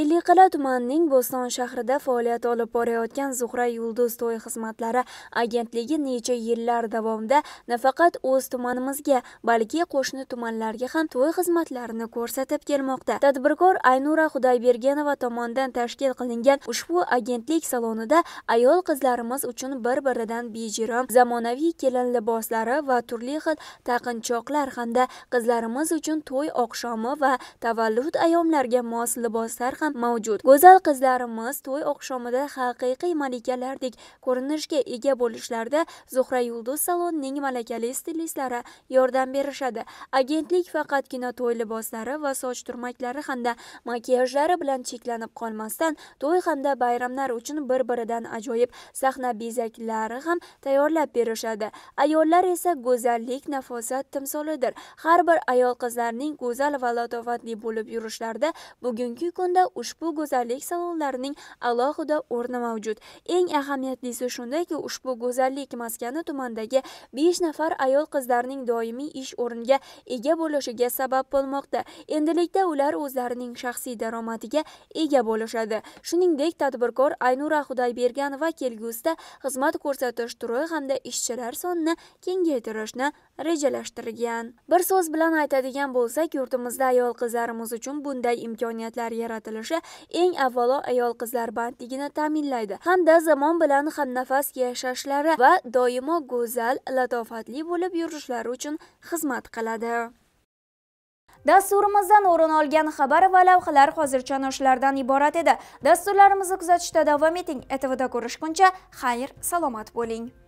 ellikqal'a tumanining bo'ston shahrida faoliyat olib borayotgan zuhra yulduz to'y xizmatlari agentligi necha yillar davomida nafaqat o'z tumanimizga balki qo'shni tumanlarga ham to'y xizmatlarini ko'rsatib kelmoqda tadbirkor aynura xudoybergenova tomonidan tashkil qilingan ushbu agentlik salonida ayol qizlarimiz uchun bir biridan bejirim zamonaviy kelin liboslari va turli xil taqinchoqlar hamda qizlarimiz uchun to'y oqshomi va tavallud ayomlarga mos liboslar ham mavjud go'zal qizlarimiz to'y oqshomida haqiqiy malikalardek ko'rinishga ega bo'lishlarida zuhra yulduz salonining malakali stilistlari yordam berishadi agentlik faqatgina to'y liboslari va soch turmaklari hamda makiyajlari bilan cheklanib qolmasdan to'y hamda bayramlar uchun bir biridan ajoyib sahna bezaklari ham tayyorlab berishadi ayollar esa go'zallik nafosat timsolidir har bir ayol qizlarning go'zal va latofatli bo'lib yurishlarida bugungi kunda ushbu go'zallik salonlarining alohida o'rni mavjud eng ahamiyatlisi shundaki ushbu go'zallik maskani tumandagi 5 nafar ayol qizlarning doimiy ish o'rniga ega bo'lishiga sabab bo'lmoqda endilikda ular o'zlarining shaxsiy daromadiga ega bo'lishadi shuningdek tadbirkor aynura xudayberganova kelgusida xizmat ko'rsatish turi hamda ishchilar sonini kengaytirishni rejalashtirgan bir so'z bilan aytadigan bo'lsak yurtimizda ayol qizlarimiz uchun bunday imkoniyatlar yaratilishi ko'rinishi eng avvalo ayol qizlar bandligini ta'minlaydi hamda zamon bilan hamnafas yashashlari va doimo go'zal latofatli bo'lib yurishlari uchun xizmat qiladi Dasturimizdan o'rin olgan xabar va lavhalar hozircha noshlardan iborat edi. Dasturlarimizni kuzatishda davom eting. etvda ko'rishguncha xayr, salomat bo'ling.